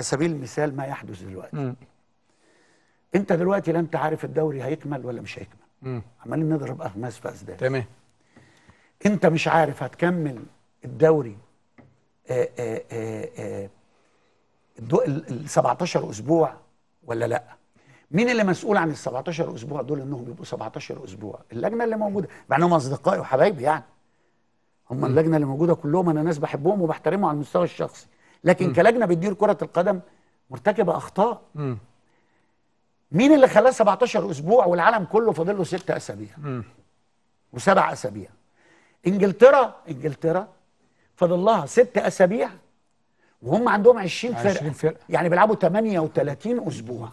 على سبيل المثال ما يحدث دلوقتي مم. انت دلوقتي لا انت عارف الدوري هيكمل ولا مش هيكمل عمالين نضرب اخماس في اسداد تمام انت مش عارف هتكمل الدوري آآ آه، آه، آه، ال 17 اسبوع ولا لا مين اللي مسؤول عن ال 17 اسبوع دول انهم يبقوا 17 اسبوع اللجنه اللي موجوده مع انهم اصدقائي وحبايبي يعني هم اللجنه اللي موجوده كلهم انا ناس بحبهم وبحترمهم على المستوى الشخصي لكن م. كلجنه بتدير كره القدم مرتكبه اخطاء م. مين اللي خلاه 17 اسبوع والعالم كله فاضل له ست اسابيع وسبع اسابيع انجلترا انجلترا فاضل لها ست اسابيع وهم عندهم 20 فرقه 20 فرقه يعني بيلعبوا 38 اسبوع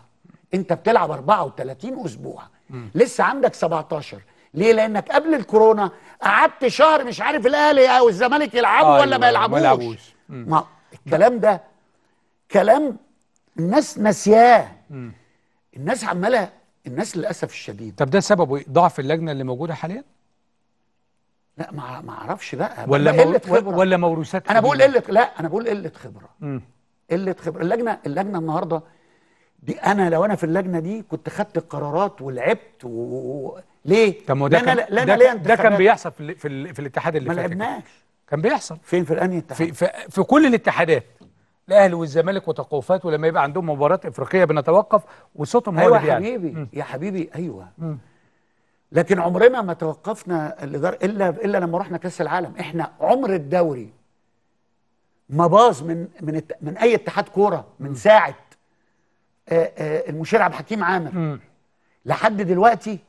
انت بتلعب 34 اسبوع م. لسه عندك 17 ليه لانك قبل الكورونا قعدت شهر مش عارف الاهلي او الزمالك يلعبوا آه ولا ما يلعبوش ما الكلام ده كلام الناس ناسياه الناس عماله الناس للاسف الشديد طب ده سببه إيه؟ ضعف اللجنه اللي موجوده حاليا لا ما ما اعرفش بقى ولا قله خبره ولا موروثات انا بقول قله لا انا بقول قله خبره قله خبره اللجنه اللجنه النهارده دي انا لو انا في اللجنه دي كنت خدت القرارات ولعبت و... ليه؟ طب ما ده كان لا ده, ده كان بيحصل في, ال... في, ال... في الاتحاد اللي فات ما لعبناش كان بيحصل فين في الانهي اتحاد في, في, في كل الاتحادات الاهلي والزمالك وتقوفات ولما يبقى عندهم مباراه افريقيه بنتوقف وصوتهم أيوة هو اللي يعني. يا حبيبي م. يا حبيبي ايوه م. لكن عمرنا ما توقفنا الا الا لما رحنا كاس العالم احنا عمر الدوري ما باظ من من من اي اتحاد كوره من ساعه آآ آه، آآ آه، المشير عبد الحكيم عامر لحد دلوقتي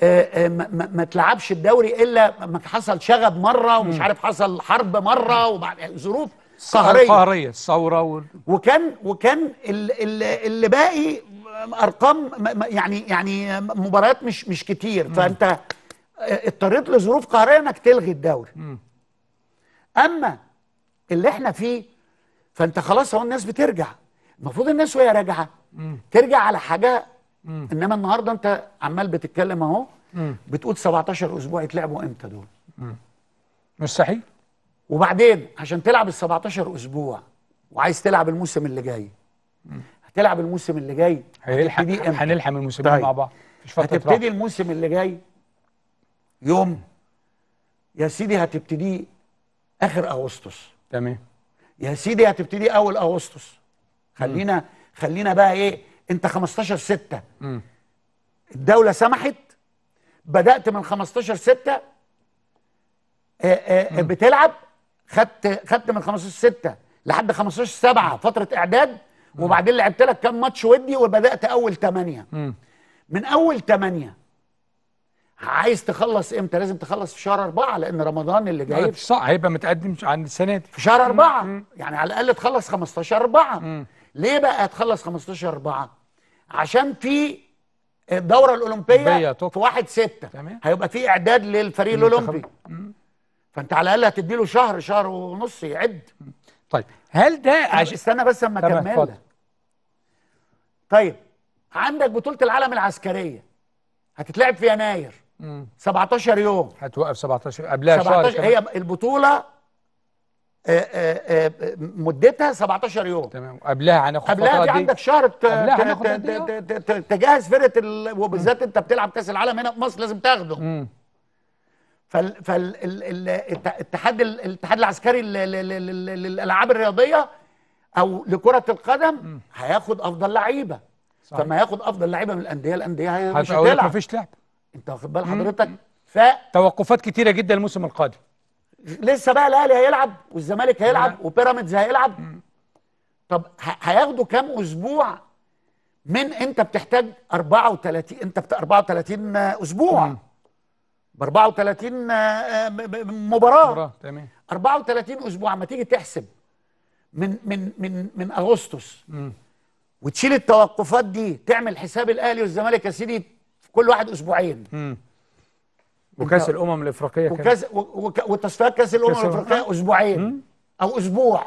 آه، آه، ما تلعبش الدوري الا ما حصل شغب مره ومش عارف حصل حرب مره وبعد يعني ظروف قهريه قهريه الثوره وال... وكان وكان اللي باقي ارقام يعني يعني مباريات مش مش كتير فانت آه، اضطريت لظروف قهريه انك تلغي الدوري اما اللي احنا فيه فانت خلاص اهو الناس بترجع المفروض الناس وهي راجعه ترجع على حاجه انما النهارده انت عمال بتتكلم اهو مم. بتقول 17 اسبوع يتلعبوا امتى دول مم. مستحيل وبعدين عشان تلعب ال 17 اسبوع وعايز تلعب الموسم اللي جاي مم. هتلعب الموسم اللي جاي امتى هنلحم الموسمين طيب. مع بعض مش فتره هتبتدي راح. الموسم اللي جاي يوم يا سيدي هتبتدي اخر اغسطس تمام يا سيدي هتبتدي اول اغسطس خلينا مم. خلينا بقى ايه انت 15 6 الدوله سمحت بدات من 15 6 آه، آه، بتلعب خدت خدت من 15 6 لحد 15 7 فتره اعداد وبعدين لعبت لك كام ماتش ودي وبدات اول 8 من اول 8 عايز تخلص امتى لازم تخلص في شهر أربعة لان رمضان اللي جاي صح هيبقى متقدم عن السنه دي في شهر أربعة يعني على الاقل تخلص 15 أربعة ليه بقى هتخلص 15 أربعة عشان في الدوره الاولمبيه في 1 6 هيبقى في اعداد للفريق الاولمبي فانت على الاقل هتدي له شهر شهر ونص يعد طيب هل ده عش... استنى بس اما اكمل طيب عندك بطوله العالم العسكريه هتتلعب في يناير مم. 17 يوم هتوقف 17 قبلها 17 شهر هي البطوله آه، آه، آه، مدتها 17 يوم تمام قبلها هناخد قبلها دي عندك شهر تجهز فرقه وبالذات انت بتلعب كاس العالم هنا في مصر لازم تاخده فالاتحاد الاتحاد العسكري للالعاب الرياضيه او لكره القدم هياخد افضل لعيبه فما ياخد افضل لعيبه من الانديه الانديه مش هتلعب مفيش لعب انت واخد بال حضرتك ف توقفات كتيره جدا الموسم القادم لسه بقى الاهلي هيلعب والزمالك هيلعب وبيراميدز هيلعب مم. طب هياخدوا كام اسبوع من انت بتحتاج 34 انت بت 34 اسبوع مم. ب 34 آه، آه، مباراه مباراه تمام 34 اسبوع ما تيجي تحسب من من من من اغسطس مم. وتشيل التوقفات دي تعمل حساب الاهلي والزمالك يا سيدي كل واحد اسبوعين مم. وكاس الامم الافريقيه وكاس وتصفيات كاس الامم الافريقيه اسبوعين او اسبوع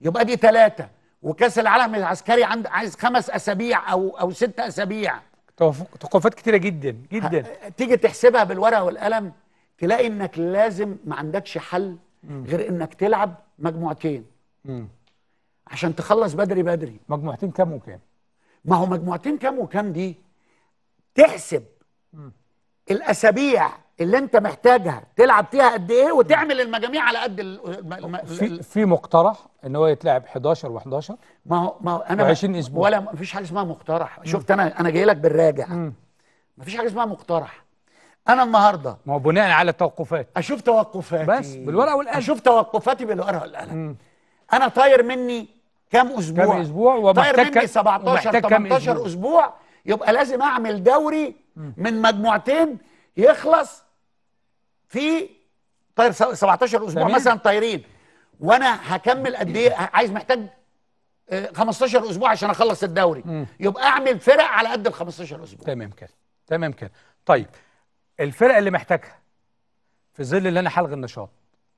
يبقى دي ثلاثه وكاس العالم العسكري عند عايز خمس اسابيع او او ست اسابيع توقفات كتيره جدا جدا تيجي تحسبها بالورقه والقلم تلاقي انك لازم ما عندكش حل غير انك تلعب مجموعتين عشان تخلص بدري بدري مجموعتين كام وكام ما هو مجموعتين كام وكام دي تحسب الاسابيع اللي انت محتاجها تلعب فيها قد ايه وتعمل المجاميع على قد في في مقترح ان هو يتلعب 11 و11 ما هو ما هو انا 20 اسبوع ولا ما فيش حاجه اسمها مقترح شفت انا انا جاي لك بالراجع ما فيش حاجه اسمها مقترح انا النهارده ما هو بناء على التوقفات اشوف توقفاتي بس بالورقه والقلم اشوف توقفاتي بالورقه والقلم انا طاير مني كام اسبوع كام اسبوع ومحتاج طاير مني 17 18 أسبوع. اسبوع يبقى لازم اعمل دوري من مجموعتين يخلص في طاير 17 اسبوع مثلا طايرين وانا هكمل قد ايه عايز محتاج 15 آه، اسبوع عشان اخلص الدوري مم. يبقى اعمل فرق على قد ال 15 اسبوع تمام كده تمام كده طيب الفرق اللي محتاجها في ظل اللي انا هلغي النشاط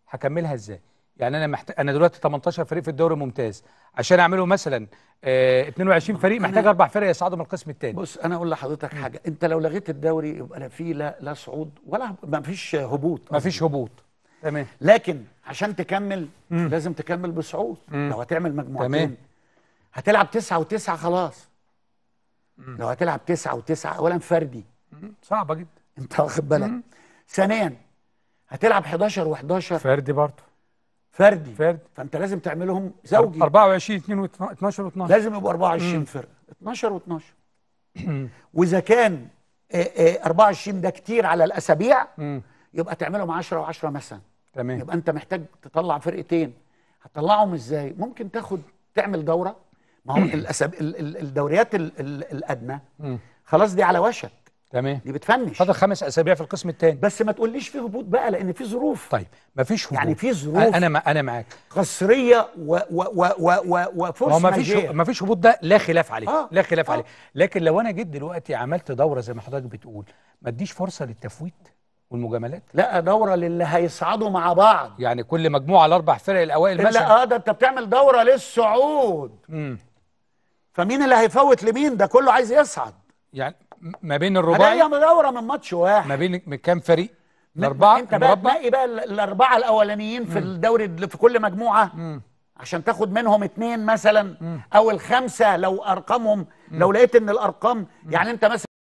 هكملها ازاي يعني انا محت... انا دلوقتي 18 فريق في الدوري الممتاز عشان اعمله مثلا آه 22 فريق محتاج اربع فرق يصعدوا من القسم الثاني بص انا اقول لحضرتك حاجه انت لو لغيت الدوري يبقى لا في لا لا صعود ولا ما فيش هبوط ما فيش هبوط تمام لكن عشان تكمل مم. لازم تكمل بصعود مم. لو هتعمل مجموعتين تمام هتلعب تسعة وتسعة خلاص مم. لو هتلعب تسعة وتسعة اولا فردي صعبه جدا انت واخد بالك ثانيا هتلعب 11 و11 فردي برضه فردي فرد فانت لازم تعملهم زوجي 24 2 12 و12 لازم يبقوا 24 فرقه 12 و12 واذا كان 24 آه، آه، ده كتير على الاسابيع يبقى تعملهم 10 و10 مثلا تمام يبقى انت محتاج تطلع فرقتين هتطلعهم ازاي ممكن تاخد تعمل دوره ما هو الدوريات الادنى خلاص دي على وشك تمام دي بتفنش فاضل خمس اسابيع في القسم الثاني بس ما تقوليش في هبوط بقى لان في ظروف طيب ما فيش هبوط يعني في ظروف انا ما انا معاك قصريه وفرصه ما فيش ما فيش هبوط ده لا خلاف عليه آه. لا خلاف آه. عليه لكن لو انا جيت دلوقتي عملت دوره زي ما حضرتك بتقول ما اديش فرصه للتفويت والمجاملات لا دوره للي هيصعدوا مع بعض يعني كل مجموعه الاربع فرق الاوائل مثلا لا اه ده انت بتعمل دوره للصعود امم فمين اللي هيفوت لمين ده كله عايز يصعد يعني ما بين الرباعي هي مدوره من ماتش واحد ما بين كام فريق الاربعه انت بقى تنقي بقى الاربعه الاولانيين في الدوري في كل مجموعه مم. عشان تاخد منهم اثنين مثلا مم. او الخمسه لو ارقامهم لو لقيت ان الارقام يعني انت مثلا